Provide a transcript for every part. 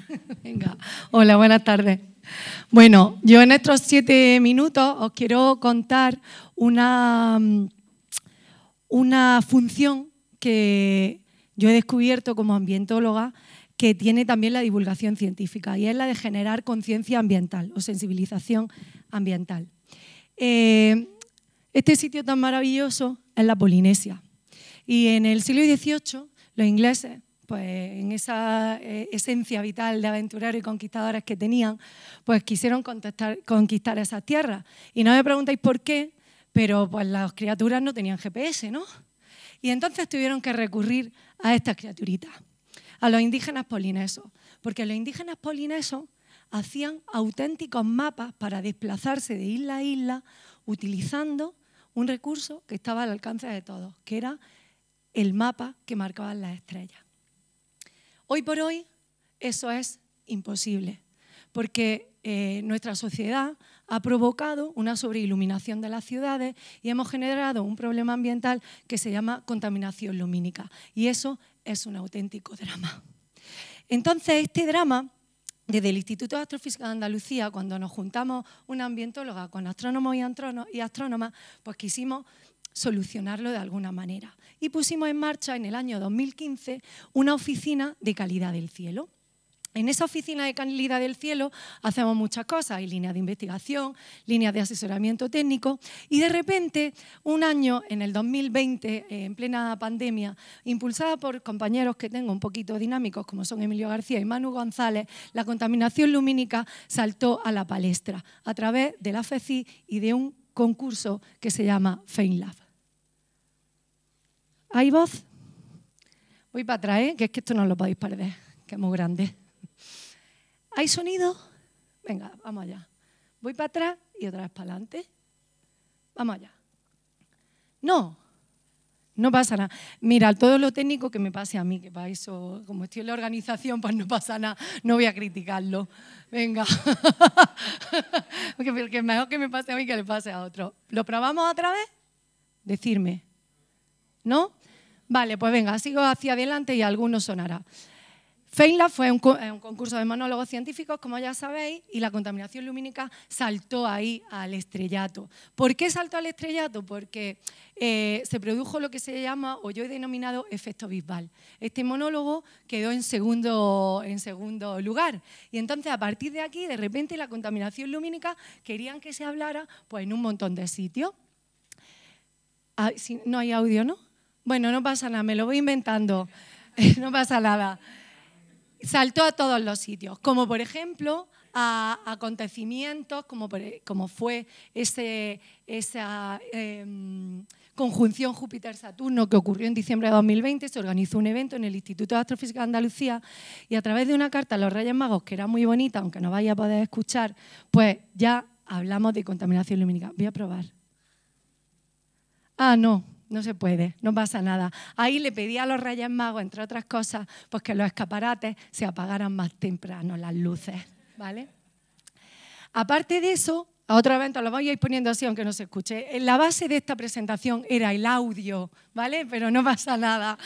Venga, hola, buenas tardes. Bueno, yo en estos siete minutos os quiero contar una, mm, una función que yo he descubierto como ambientóloga que tiene también la divulgación científica y es la de generar conciencia ambiental o sensibilización ambiental. Eh, este sitio tan maravilloso es la Polinesia y en el siglo XVIII los ingleses pues en esa eh, esencia vital de aventureros y conquistadores que tenían, pues quisieron conquistar esas tierras. Y no me preguntáis por qué, pero pues las criaturas no tenían GPS, ¿no? Y entonces tuvieron que recurrir a estas criaturitas, a los indígenas polinesos, porque los indígenas polinesos hacían auténticos mapas para desplazarse de isla a isla utilizando un recurso que estaba al alcance de todos, que era el mapa que marcaban las estrellas. Hoy por hoy eso es imposible, porque eh, nuestra sociedad ha provocado una sobreiluminación de las ciudades y hemos generado un problema ambiental que se llama contaminación lumínica. Y eso es un auténtico drama. Entonces, este drama desde el Instituto de Astrofísica de Andalucía, cuando nos juntamos una ambientóloga con astrónomos y, astrónomas, pues quisimos solucionarlo de alguna manera. Y pusimos en marcha en el año 2015 una oficina de calidad del cielo. En esa oficina de calidad del cielo hacemos muchas cosas, hay líneas de investigación, líneas de asesoramiento técnico y de repente un año en el 2020, en plena pandemia, impulsada por compañeros que tengo un poquito dinámicos como son Emilio García y Manu González, la contaminación lumínica saltó a la palestra a través de la FECI y de un concurso que se llama FEINLAB. ¿Hay voz? Voy para atrás, ¿eh? que es que esto no lo podéis perder, que es muy grande. ¿Hay sonido? Venga, vamos allá. Voy para atrás y otra vez para adelante. Vamos allá. No, no pasa nada. Mira, todo lo técnico que me pase a mí, que para eso, como estoy en la organización, pues no pasa nada, no voy a criticarlo. Venga. Porque mejor que me pase a mí que le pase a otro. ¿Lo probamos otra vez? Decirme. ¿no? Vale, pues venga, sigo hacia adelante y alguno sonará. feinla fue un, concurso de monólogos científicos, como ya sabéis, y la contaminación lumínica saltó ahí al estrellato. ¿Por qué saltó al estrellato? Porque eh, se produjo lo que se llama, o yo he denominado, efecto bisbal. Este monólogo quedó en segundo, en segundo lugar. Y entonces, a partir de aquí, de repente, la contaminación lumínica querían que se hablara pues, en un montón de sitios. Ah, no hay audio, ¿no? Bueno, no pasa nada, me lo voy inventando. no pasa nada. Saltó a todos los sitios, como por ejemplo a acontecimientos como, e, como fue ese, esa em, conjunción Júpiter-Saturno que ocurrió en diciembre de 2020. Se organizó un evento en el Instituto de Astrofísica de Andalucía y a través de una carta a los Reyes Magos, que era muy bonita, aunque no vaya a poder escuchar, pues ya hablamos de contaminación lumínica. Voy a probar. Ah, no, no se puede, no pasa nada. Ahí le pedí a los Reyes Magos, entre otras cosas, pues que los escaparates se apagaran más temprano, las luces, ¿vale? Aparte de eso, a otro evento lo voy a ir poniendo así aunque no se escuche. Eh, la base de esta presentación era el audio, ¿vale? Pero no pasa nada.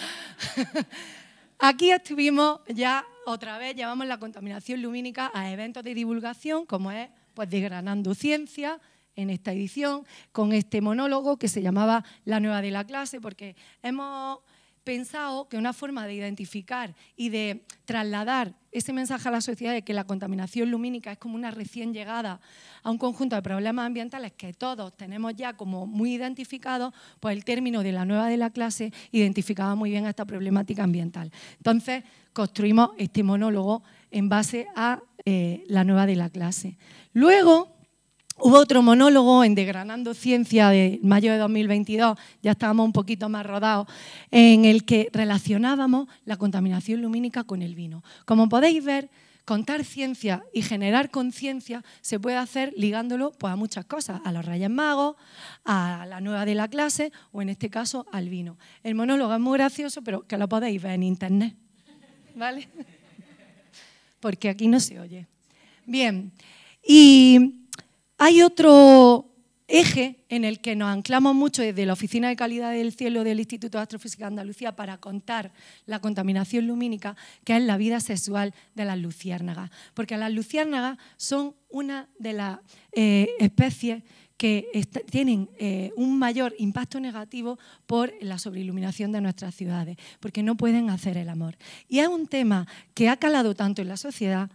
Aquí estuvimos ya otra vez, llevamos la contaminación lumínica a eventos de divulgación, como es pues, Desgranando Ciencia, en esta edición con este monólogo que se llamaba La nueva de la clase, porque hemos pensado que una forma de identificar y de trasladar ese mensaje a la sociedad de que la contaminación lumínica es como una recién llegada a un conjunto de problemas ambientales que todos tenemos ya como muy identificados, pues el término de la nueva de la clase identificaba muy bien a esta problemática ambiental. Entonces, construimos este monólogo en base a eh, la nueva de la clase. Luego, Hubo otro monólogo en Degranando Ciencia de mayo de 2022, ya estábamos un poquito más rodados, en el que relacionábamos la contaminación lumínica con el vino. Como podéis ver, contar ciencia y generar conciencia se puede hacer ligándolo pues, a muchas cosas, a los Reyes Magos, a la nueva de la clase o en este caso al vino. El monólogo es muy gracioso, pero que lo podéis ver en internet, ¿vale? Porque aquí no se oye. Bien, y hay otro eje en el que nos anclamos mucho desde la Oficina de Calidad del Cielo del Instituto de Astrofísica de Andalucía para contar la contaminación lumínica, que es la vida sexual de las luciérnagas. Porque las luciérnagas son una de las eh, especies que tienen eh, un mayor impacto negativo por la sobreiluminación de nuestras ciudades, porque no pueden hacer el amor. Y es un tema que ha calado tanto en la sociedad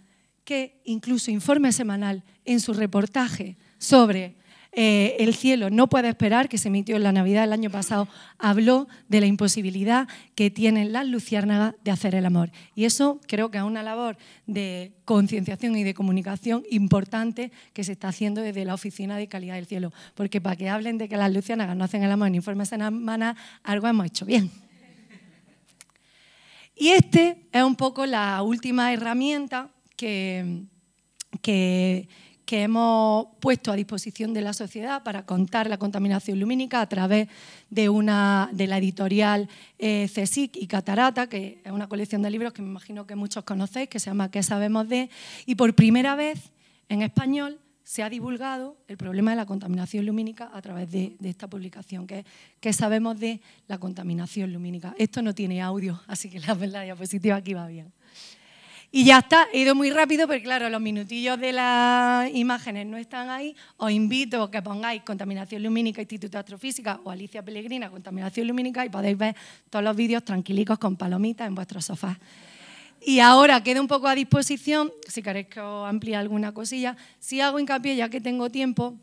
que incluso Informe Semanal en su reportaje sobre eh, El cielo no puede esperar, que se emitió en la Navidad del año pasado, habló de la imposibilidad que tienen las luciérnagas de hacer el amor. Y eso creo que es una labor de concienciación y de comunicación importante que se está haciendo desde la Oficina de Calidad del Cielo. Porque para que hablen de que las luciérnagas no hacen el amor en Informe Semanal, algo hemos hecho bien. Y este es un poco la última herramienta que, que, hemos puesto a disposición de la sociedad para contar la contaminación lumínica a través de, una, de la editorial eh, Cesic y Catarata, que es una colección de libros que me imagino que muchos conocéis, que se llama ¿Qué sabemos de? Y por primera vez en español se ha divulgado el problema de la contaminación lumínica a través de, esta publicación, que es ¿Qué sabemos de la contaminación lumínica? Esto no tiene audio, así que la, la diapositiva aquí va bien. Y ya está, he ido muy rápido, pero claro, los minutillos de las imágenes no están ahí. Os invito a que pongáis Contaminación Lumínica Instituto de Astrofísica o Alicia Pellegrina Contaminación Lumínica y podéis ver todos los vídeos tranquilicos con palomitas en vuestro sofá. Y ahora queda un poco a disposición, si queréis que os amplíe alguna cosilla, si hago hincapié, ya que tengo tiempo,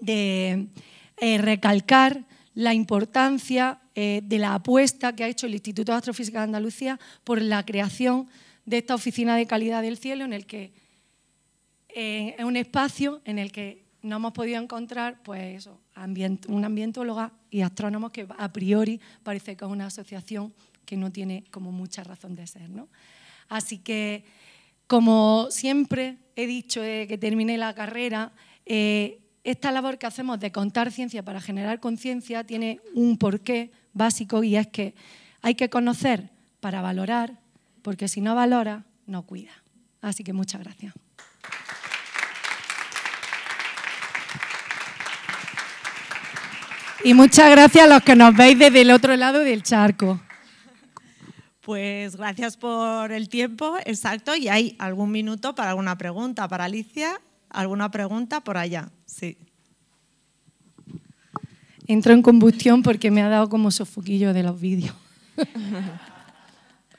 de eh, recalcar la importancia eh, de la apuesta que ha hecho el Instituto de Astrofísica de Andalucía por la creación de esta oficina de calidad del cielo, en el que eh, es un espacio en el que no hemos podido encontrar pues, un ambientólogo y astrónomos que a priori parece que es una asociación que no tiene como mucha razón de ser. ¿no? Así que, como siempre he dicho eh, que terminé la carrera, eh, esta labor que hacemos de contar ciencia para generar conciencia tiene un porqué básico y es que hay que conocer para valorar, porque si no valora, no cuida. Así que muchas gracias. Y muchas gracias a los que nos veis desde el otro lado del charco. Pues gracias por el tiempo, exacto, y hay algún minuto para alguna pregunta. Para Alicia, ¿alguna pregunta por allá? Sí. Entro en combustión porque me ha dado como sofoquillo de los vídeos.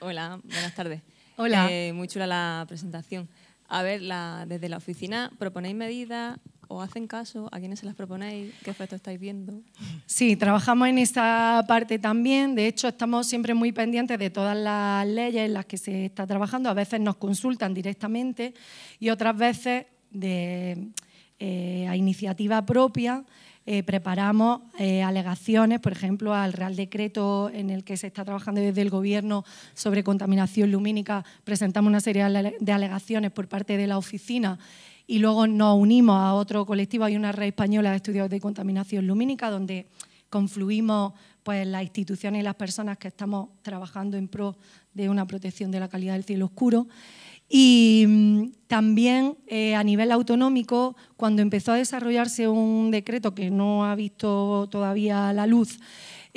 Hola, buenas tardes. Hola. Eh, muy chula la presentación. A ver, desde la oficina, ¿proponéis medidas o hacen caso? ¿A quiénes se las proponéis? ¿Qué efecto estáis viendo? Sí, trabajamos en esa parte también. De hecho, estamos siempre muy pendientes de todas las leyes en las que se está trabajando. A veces nos consultan directamente y otras veces de, eh, a iniciativa propia. Eh, preparamos eh, alegaciones, por ejemplo, al Real Decreto en el que se está trabajando desde el Gobierno sobre contaminación lumínica, presentamos una serie de alegaciones por parte de la oficina y luego nos unimos a otro colectivo, hay una red española de estudios de contaminación lumínica donde confluimos pues, las instituciones y las personas que estamos trabajando en pro de una protección de la calidad del cielo oscuro y mm, también eh, a nivel autonómico, cuando empezó a desarrollarse un decreto que no ha visto todavía la luz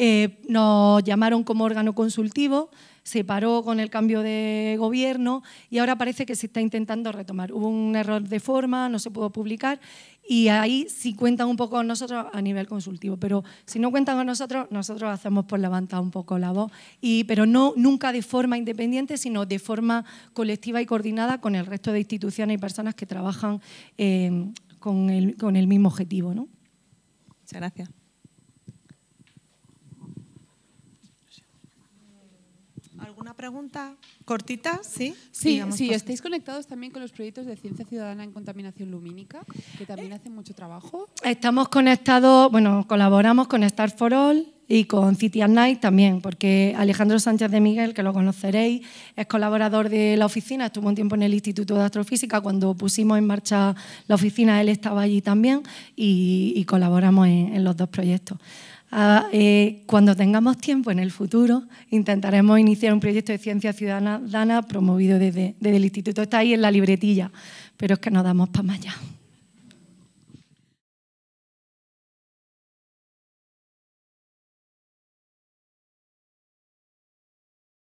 eh, nos llamaron como órgano consultivo, se paró con el cambio de gobierno y ahora parece que se está intentando retomar. Hubo un error de forma, no se pudo publicar y ahí sí cuentan un poco con nosotros a nivel consultivo, pero si no cuentan con nosotros, nosotros hacemos por levantar un poco la voz, y, pero no nunca de forma independiente, sino de forma colectiva y coordinada con el resto de instituciones y personas que trabajan eh, con, el, con, el, mismo objetivo. ¿no? Muchas gracias. pregunta cortita, ¿sí? Sí, sí estáis conectados también con los proyectos de Ciencia Ciudadana en Contaminación Lumínica, que también eh, hacen mucho trabajo. Estamos conectados, bueno, colaboramos con Star for All y con City at Night también, porque Alejandro Sánchez de Miguel, que lo conoceréis, es colaborador de la oficina, estuvo un tiempo en el Instituto de Astrofísica, cuando pusimos en marcha la oficina, él estaba allí también y, colaboramos en los dos proyectos. Ah, eh, cuando tengamos tiempo en el futuro, intentaremos iniciar un proyecto de ciencia ciudadana promovido desde, desde el instituto. Está ahí en la libretilla, pero es que nos damos para más allá.